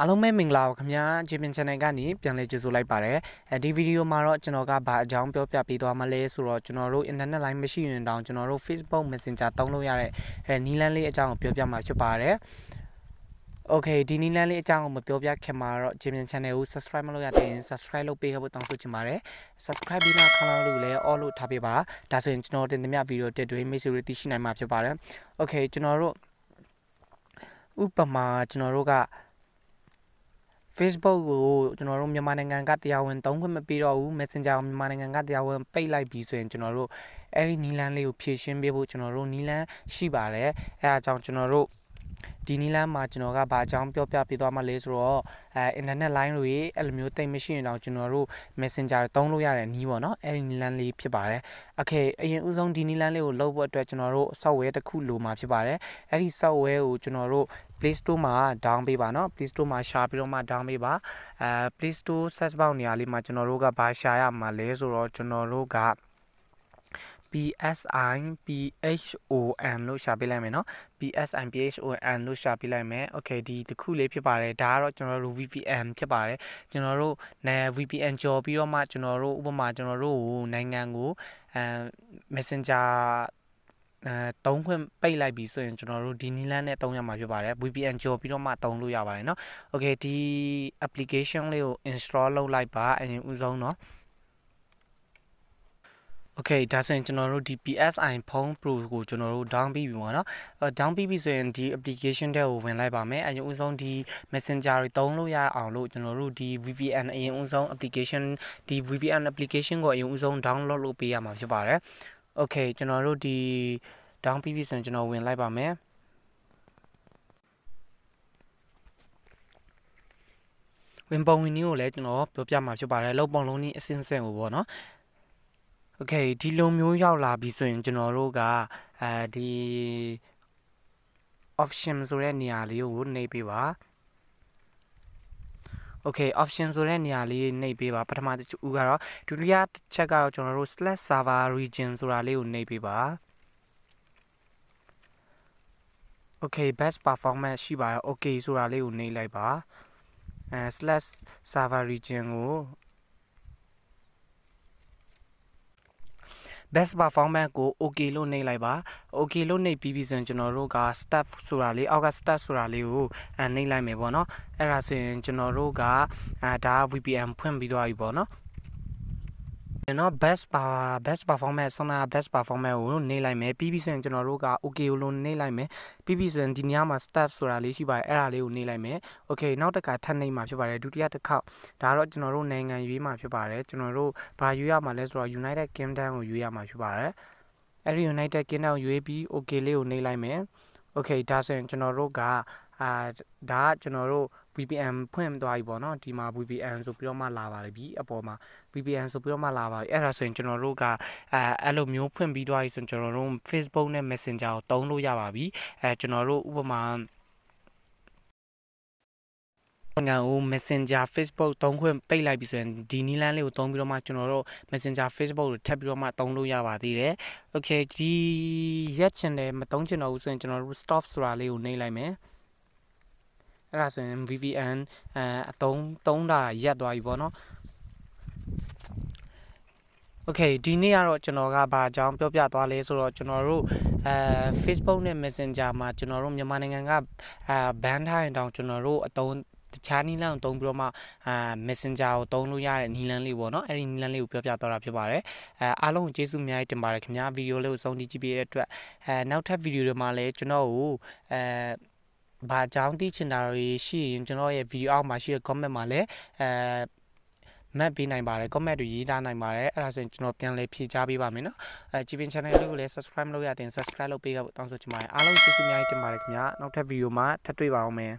အားလုံးပဲမင်္ဂလာပါခင်ဗျာ Champion Channel ကနေပြန်လည်ကြိုဆိုလိုက်ပါရစေဒီဗီဒီယိုမှာတော့ကျွန်တော်ကဘာအကြောင်းပြောပြပေးသွားမလဲဆိုတော့ကျွန်တော်တို့ internet line မရှိရင်တောင်ကျွန်တော်တို့ Facebook Messenger တုံးလို့ရတဲ့နီလန်းလေးအကြောင်းကိုပြောပြမှာဖြစ်ပါတယ်โอเคဒီနီလန်းလေးအကြောင်းကိုမပြောပြခင်မှာတော့ Champion Channel ကို Subscribe မလုပ်ရသေးရင် Subscribe လုပ်ပေးခဲ့ဖို့တောင်းဆိုချင်ပါတယ် Subscribe ပြီးနောက်ခလောင်းလို့လည်း all လို့ထားပေးပါဒါဆိုရင်ကျွန်တော်တင်သမျှဗီဒီယိုတက်တွေမိတ်ဆွေတွေသိရှိနိုင်မှာဖြစ်ပါတယ်โอเคကျွန်တော်တို့ဥပမာကျွန်တော်တို့က Facebook ကိုကျွန်တော်တို့မြန်မာနိုင်ငံကတရားဝင်သုံးခွင့်မပေးတော့ဘူး Messenger ကိုမြန်မာနိုင်ငံကတရားဝင်ပိတ်လိုက်ပြီဆိုရင်ကျွန်တော်တို့အဲ့ဒီနီလန်းလေးကိုဖြည့်ရှင်းပေးဖို့ကျွန်တော်တို့နီလန်းရှိပါတယ်အဲအားကြောင့်ကျွန်တော်တို့ဒီနီလန်းမှာကျွန်တော်ကဘာအကြောင်းပြောပြပေးသွားမှလဲဆိုတော့အဲ internet line တွေအဲ့လိုမျိုးတိတ်မရှိရင်တော့ကျွန်တော်တို့ messenger တုံးလို့ရတဲ့နီးပေါ့နော်အဲ့ဒီနီလန်းလေးဖြစ်ပါတယ်โอเคအရင်ဦးဆုံးဒီနီလန်းလေးကိုလုပ်ဖို့အတွက်ကျွန်တော်တို့ software တစ်ခုလိုမှာဖြစ်ပါတယ်အဲ့ဒီ software ကိုကျွန်တော်တို့ Play Store မှာ down ပေးပါနော် Play Store မှာရှာပြီးတော့မှ down ပေးပါအဲ Play Store search box နေရာလေးမှာကျွန်တော်တို့ကဘာရှာရမှာလဲဆိုတော့ကျွန်တော်တို့က PSI PHON လို့ရှာပေးလိုက်မယ်เนาะ PSI PHON လို့ရှာပေးလိုက်မယ် okay ဒီတစ်ခုလေးဖြစ်ပါတယ်ဒါကတော့ကျွန်တော်တို့ VPN ဖြစ်ပါတယ်ကျွန်တော်တို့နာ VPN ကြော်ပြီးတော့မှကျွန်တော်တို့ဥပမာကျွန်တော်တို့နိုင်ငံကိုအဲ Messenger အဲတုံးခွင့်ပိတ်လိုက်ပြီဆိုရင်ကျွန်တော်တို့ဒီနီလန်းနဲ့တုံးရမှာဖြစ်ပါတယ် VPN ကြော်ပြီးတော့မှတုံးလို့ရပါတယ်เนาะ Okay ဒီ application လေးကို install လုပ်လိုက်ပါအရင်ဦးဆုံးเนาะ Okay ဒါဆိုရင်ကျွန်တော်တို့ဒီ PSI Phone Pro ကိုကျွန်တော်တို့ down ပြီးပြီပေါ့နော်။ down ပြီးပြီဆိုရင်ဒီ application တဲ့ကိုဝင်လိုက်ပါမယ်။အရင်ဦးဆုံးဒီ Messenger တွေတုံးလို့ရအောင်လို့ကျွန်တော်တို့ဒီ VPN အရင်ဦးဆုံး application ဒီ VPN application ကိုအရင်ဦးဆုံး download လုပ်ပေးရမှာဖြစ်ပါတယ်။โอเคကျွန်တော်တို့ဒီ down ပြီးပြီဆိုရင်ကျွန်တော်ဝင်လိုက်ပါမယ်ဝင်ပုံဝင်နည်းကိုလည်းကျွန်တော်ပြောပြမှာဖြစ်ပါတယ်လောက်ပုံလုံးနည်းအစင်းစင်ကိုပေါ့နော်โอเคဒီလုံမျိုးရောက်လာပြီဆိုရင် ကျွန်တော်တို့ကအဲဒီ option ဆိုတဲ့နေရာလေးကိုနေပေးပါ okay option ဆိုတဲ့နေရာလေးနှိပ်ပေးပါပထမတစ်ခုကတော့ဒုတိယတစ်ချက်ကတော့ကျွန်တော်တို့ slash server region ဆိုတာလေးကိုနှိပ်ပေးပါ okay best performance ရှိပါတော့ okay ဆိုတာလေးကိုနှိပ်လိုက်ပါအဲ slash server region ကို best performance ကို okay လို့နှိပ်လိုက်ပါ okay လို့နှိပ်ပြီးပြီဆိုရင်ကျွန်တော်တို့က step ဆိုတာလေးအောက်က step ဆိုတာလေးကိုနှိပ်လိုက်မယ်ပေါ့နော်အဲ့ဒါဆိုရင်ကျွန်တော်တို့ကဒါ VPN ဖွင့်ပြီးသွားပြီပေါ့နော်ကျွန်တော် best power best performance ဆန္ဒ best performance ကိုနေလိုက်မယ်ပြီးပြီးဆိုရင်ကျွန်တော်တို့က okay ကိုလုံးနေလိုက်မယ်ပြီးပြီးဆိုရင်ဒီနေရာမှာ step ဆိုတာလေးရှိပါတယ်အဲ့ဒါလေးကိုနေလိုက်မယ် okay နောက်တစ်ခါထပ်နေမှာဖြစ်ပါတယ်ဒုတိယတစ်ခေါက်ဒါတော့ကျွန်တော်တို့နိုင်ငံရွေးမှာဖြစ်ပါတယ်ကျွန်တော်တို့ဘာရွေးရမှာလဲဆိုတော့ United Kingdom ကိုရွေးရမှာဖြစ်ပါတယ်အဲ့ဒီ United Kingdom ကိုရွေးပြီး okay လေးကိုနေလိုက်မယ် okay ဒါဆိုရင်ကျွန်တော်တို့ကအာဒါကကျွန်တော်တို့ VPN ဖွင့်သွားပြီပေါ့နော်ဒီမှာ VPN ဆိုပြီးတော့မှလာပါပြီအပေါ်မှာ VPN ဆိုပြီးတော့မှလာပါပြီအဲ့ဒါဆိုရင်ကျွန်တော်တို့ကအဲအဲ့လိုမျိုးဖွင့်ပြီးသွားပြီဆိုရင်ကျွန်တော်တို့ Facebook နဲ့ Messenger ကိုတုံးလို့ရပါပြီအဲကျွန်တော်တို့ဥပမာငံကို Messenger Facebook သုံးခွင့်ပိတ်လိုက်ပြီဆိုရင်ဒီနီလန်းလေးကိုသုံးပြီးတော့မှကျွန်တော်တို့ Messenger Facebook ကိုထပ်ပြီးတော့မှသုံးလို့ရပါသေးတယ်။ Okay ဒီရက်ချင်တယ်မသုံးချင်တော့ဘူးဆိုရင်ကျွန်တော်တို့ stop ဆိုတာလေးကိုနှိပ်လိုက်မယ်။အဲ့ဒါဆိုရင် VPN အဲအသုံးသုံးတာရက်သွားပြီပေါ့နော် Okay ဒီနေ့ကတော့ကျွန်တော်ကဘာအကြောင်းပြောပြသွားလဲဆိုတော့ကျွန်တော်တို့အဲ Facebook နဲ့ Messenger မှာကျွန်တော်တို့မြန်မာနိုင်ငံကအဲ ban ထားရင်တောင်ကျွန်တော်တို့အသုံးတခြားနီလန်ကိုတုံးပြီးတော့မှအာ Messenger ကိုတုံးလို့ရတဲ့နီလန်လေးပေါ့နော်အဲဒီနီလန်လေးကိုပြောပြသွားတာဖြစ်ပါတယ်အဲအားလုံးကျေးဇူးအများကြီးတင်ပါတယ်ခင်ဗျာဗီဒီယိုလေးကိုစောင့်ကြည့်ကြည့်ပေးတဲ့အတွက်အဲနောက်ထပ်ဗီဒီယိုတွေမှာလည်းကျွန်တော်ကိုအဲဘာကြောင်းသိချင်တာတွေရှိရင်ကျွန်တော်ရဲ့ဗီဒီယိုအောက်မှာရှိတဲ့ comment မှာလည်းအဲမတ်ပေးနိုင်ပါတယ် comment တွေရေးသားနိုင်ပါတယ်အဲ့ဒါဆိုရင်ကျွန်တော်ပြန်လည်ဖြည့်ချပေးပါမယ်နော်အဲ Jibin channel လေးကိုလည်း subscribe လုပ်ရတဲ့ subscribe လုပ်ပေးကြဖို့တောင်းဆိုချင်ပါတယ်အားလုံးကျေးဇူးအများကြီးတင်ပါတယ်ခင်ဗျာနောက်ထပ်ဗီဒီယိုမှာထပ်တွေ့ပါအောင်မယ်